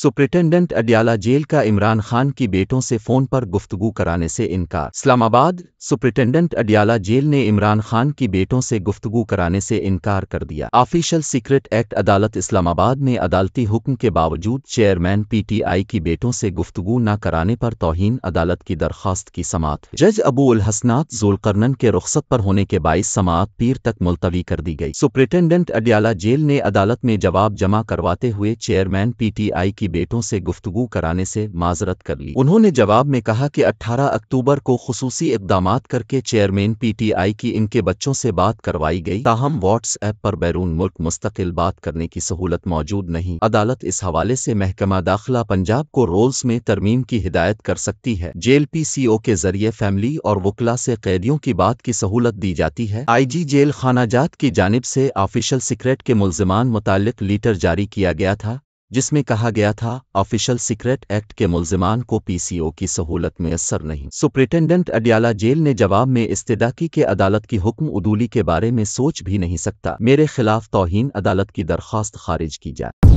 superintendent Adiala jail का इमरान खान की बेटों से फोन पर गुफ्तगु कराने से इनकार इस्लामाबाद सुप्रिटेंडेंट अडियाला जेल ने इमरान खान की बेटों से गुफ्तगु कराने से इनकार कर दिया ऑफिशियल सीक्रेट एक्ट अदालत इस्लामाबाद में अदालती हुक्म के बावजूद चेयरमैन पीटीआई की बेटों से गुफ्तगु न कराने पर तोहन अदालत की दरख्वास्त की समात जज अबू उल हसनात जोलकरनन के रुख्सत पर होने के बाईस समात पीर तक मुलतवी कर दी गई सुप्रिटेंडेंट अडियाला जेल ने अदालत में जवाब जमा करवाते हुए चेयरमैन पीटीआई की बेटों से गुफ्तगू कराने से माजरत कर ली उन्होंने जवाब में कहा कि 18 अक्टूबर को खसूसी इकदाम करके चेयरमैन पीटीआई की इनके बच्चों से बात करवाई गई ताहम व्हाट्सएप पर बैरून मुल्क मुस्तकिल बात करने की सहूलत मौजूद नहीं अदालत इस हवाले से महकमा दाखिला पंजाब को रोल्स में तरमीम की हिदायत कर सकती है जेल पी सी ओ के जरिए फैमिली और वकला से कैदियों की बात की सहूलत दी जाती है आई जी जेल जात की जानब से ऑफिशियल सिक्रेट के मुलजमान मुतालिक लीटर जारी किया गया था जिसमें कहा गया था ऑफिशियल सीक्रेट एक्ट के मुलजमान को पीसीओ की सहूलत में असर नहीं सुप्रिटेंडेंट अडियाला जेल ने जवाब में इस्तदा की अदालत की हुक्म उदूली के बारे में सोच भी नहीं सकता मेरे खिलाफ तोहन अदालत की दरख्वास्त खारिज की जाए